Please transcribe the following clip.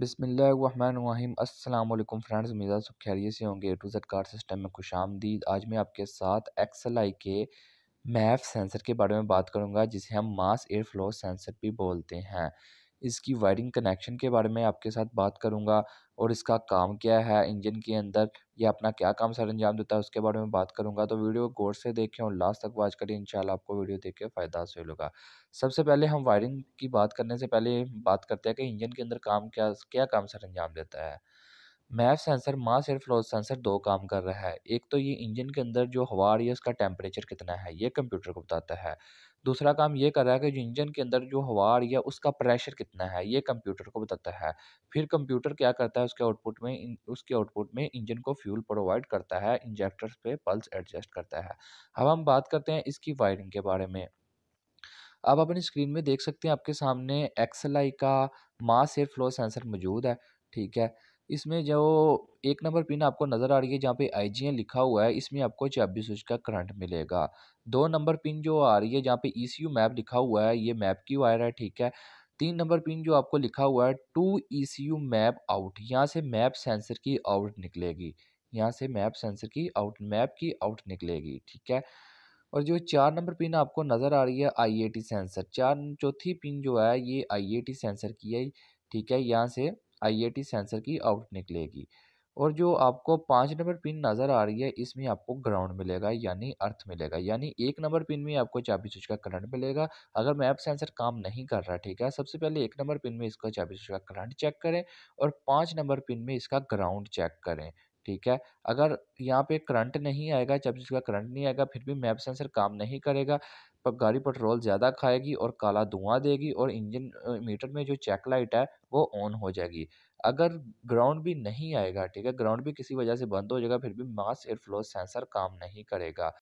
बिसमीम अल्लाम फ्रेंड्स उम्मीदा सब खैरियत से होंगे टू जेड कार सिस्टम में खुश आमदीद आज मैं आपके साथ एक्सल आई के मैफ सेंसर के बारे में बात करूंगा जिसे हम मास एयर फ्लो सेंसर भी बोलते हैं इसकी वायरिंग कनेक्शन के बारे में आपके साथ बात करूँगा और इसका काम क्या है इंजन के अंदर या अपना क्या काम सर अंजाम देता है उसके बारे में बात करूँगा तो वीडियो गौर से देखें और लास्ट तक वाच करें इंशाल्लाह आपको वीडियो देख के फ़ायदा हासिल होगा सबसे पहले हम वायरिंग की बात करने से पहले बात करते हैं कि इंजन के अंदर काम क्या क्या काम सर अंजाम देता है map sensor mass air flow sensor दो काम कर रहा है एक तो ये इंजन के अंदर जो हवा आ रही है उसका टेम्परेचर कितना है ये कंप्यूटर को बताता है दूसरा काम ये कर रहा है कि जो इंजन के अंदर जो हवा आ रही है उसका प्रेशर कितना है ये कंप्यूटर को बताता है फिर कंप्यूटर क्या करता है उसके आउटपुट में उसके आउटपुट में इंजन को फ्यूल प्रोवाइड करता है इंजेक्टर पे पल्स एडजस्ट करता है अब हम बात करते हैं इसकी वायरिंग के बारे में आप अपनी स्क्रीन में देख सकते हैं आपके सामने एक्सएलआई का मास एयर फ्लो सेंसर मौजूद है ठीक है इसमें जो एक नंबर पिन आपको नज़र आ रही है जहाँ पे आई लिखा हुआ है इसमें आपको छब्बीस इंच का करंट मिलेगा दो नंबर पिन जो आ रही है जहाँ पे ई e मैप लिखा हुआ है ये मैप की वायर है ठीक है तीन नंबर पिन जो आपको लिखा हुआ है two E e map out यहाँ से मैप सेंसर की आउट निकलेगी यहाँ से मैप सेंसर की आउट मैप की आउट निकलेगी ठीक है और जो चार नंबर पिन आपको नज़र आ रही है आई सेंसर चार चौथी पिन जो है ये आई सेंसर की है ठीक है यहाँ से आईएटी सेंसर की आउट निकलेगी और जो आपको पाँच नंबर पिन नज़र आ रही है इसमें आपको ग्राउंड मिलेगा यानी अर्थ मिलेगा यानी एक नंबर पिन में आपको चाबी स्विच का करंट मिलेगा अगर मैप सेंसर काम नहीं कर रहा ठीक है सबसे पहले एक नंबर पिन में इसका चाबी स्विच का करंट चेक करें और पाँच नंबर पिन में इसका ग्राउंड चेक करें ठीक है अगर यहाँ पे करंट नहीं आएगा स्विच का करंट नहीं आएगा फिर भी मैप सेंसर काम नहीं करेगा पर गाड़ी पेट्रोल ज़्यादा खाएगी और काला धुआं देगी और इंजन मीटर में जो चेक लाइट है वो ऑन हो जाएगी अगर ग्राउंड भी नहीं आएगा ठीक है ग्राउंड भी किसी वजह से बंद हो जाएगा फिर भी मास एयरफ्लो सेंसर काम नहीं करेगा